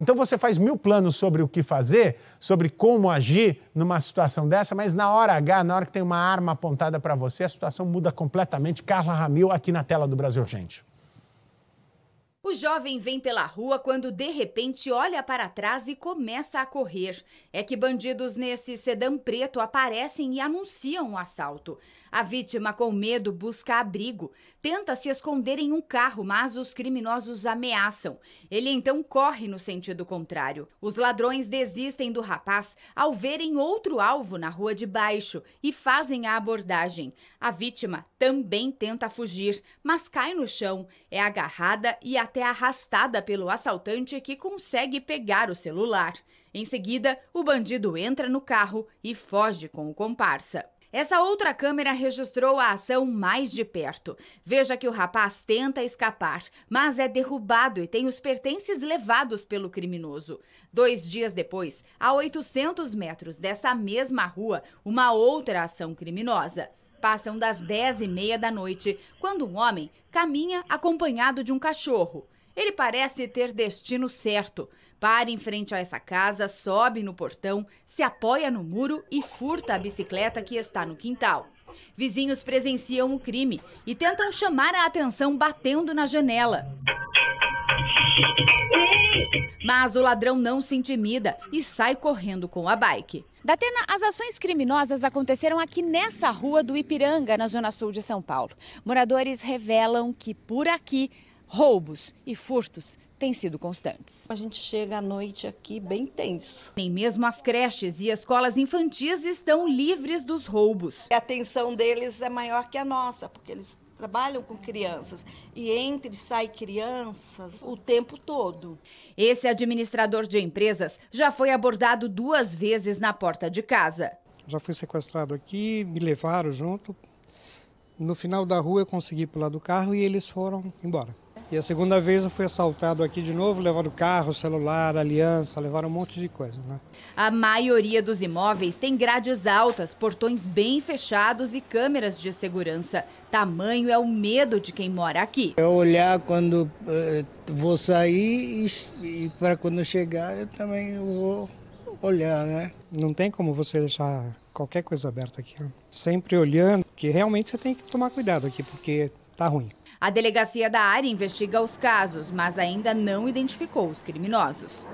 Então você faz mil planos sobre o que fazer, sobre como agir numa situação dessa, mas na hora H, na hora que tem uma arma apontada para você, a situação muda completamente. Carla Ramil aqui na tela do Brasil Urgente. O jovem vem pela rua quando de repente olha para trás e começa a correr. É que bandidos nesse sedã preto aparecem e anunciam o assalto. A vítima, com medo, busca abrigo. Tenta se esconder em um carro, mas os criminosos ameaçam. Ele então corre no sentido contrário. Os ladrões desistem do rapaz ao verem outro alvo na rua de baixo e fazem a abordagem. A vítima também tenta fugir, mas cai no chão, é agarrada e até até arrastada pelo assaltante que consegue pegar o celular. Em seguida, o bandido entra no carro e foge com o comparsa. Essa outra câmera registrou a ação mais de perto. Veja que o rapaz tenta escapar, mas é derrubado e tem os pertences levados pelo criminoso. Dois dias depois, a 800 metros dessa mesma rua, uma outra ação criminosa. Passam das 10 e meia da noite, quando um homem caminha acompanhado de um cachorro. Ele parece ter destino certo. Para em frente a essa casa, sobe no portão, se apoia no muro e furta a bicicleta que está no quintal. Vizinhos presenciam o crime e tentam chamar a atenção batendo na janela. Mas o ladrão não se intimida e sai correndo com a bike. Datena, as ações criminosas aconteceram aqui nessa rua do Ipiranga, na zona sul de São Paulo. Moradores revelam que por aqui roubos e furtos têm sido constantes. A gente chega à noite aqui bem tenso. Nem mesmo as creches e escolas infantis estão livres dos roubos. A atenção deles é maior que a nossa, porque eles trabalham com crianças e entre e sai crianças o tempo todo. Esse administrador de empresas já foi abordado duas vezes na porta de casa. Já fui sequestrado aqui, me levaram junto. No final da rua eu consegui pular do carro e eles foram embora. E a segunda vez eu fui assaltado aqui de novo, levaram carro, celular, aliança, levaram um monte de coisa, né? A maioria dos imóveis tem grades altas, portões bem fechados e câmeras de segurança. Tamanho é o medo de quem mora aqui. Eu é olhar quando eh, vou sair e, e para quando chegar eu também vou olhar, né? Não tem como você deixar qualquer coisa aberta aqui. Né? Sempre olhando, que realmente você tem que tomar cuidado aqui, porque tá ruim. A delegacia da área investiga os casos, mas ainda não identificou os criminosos.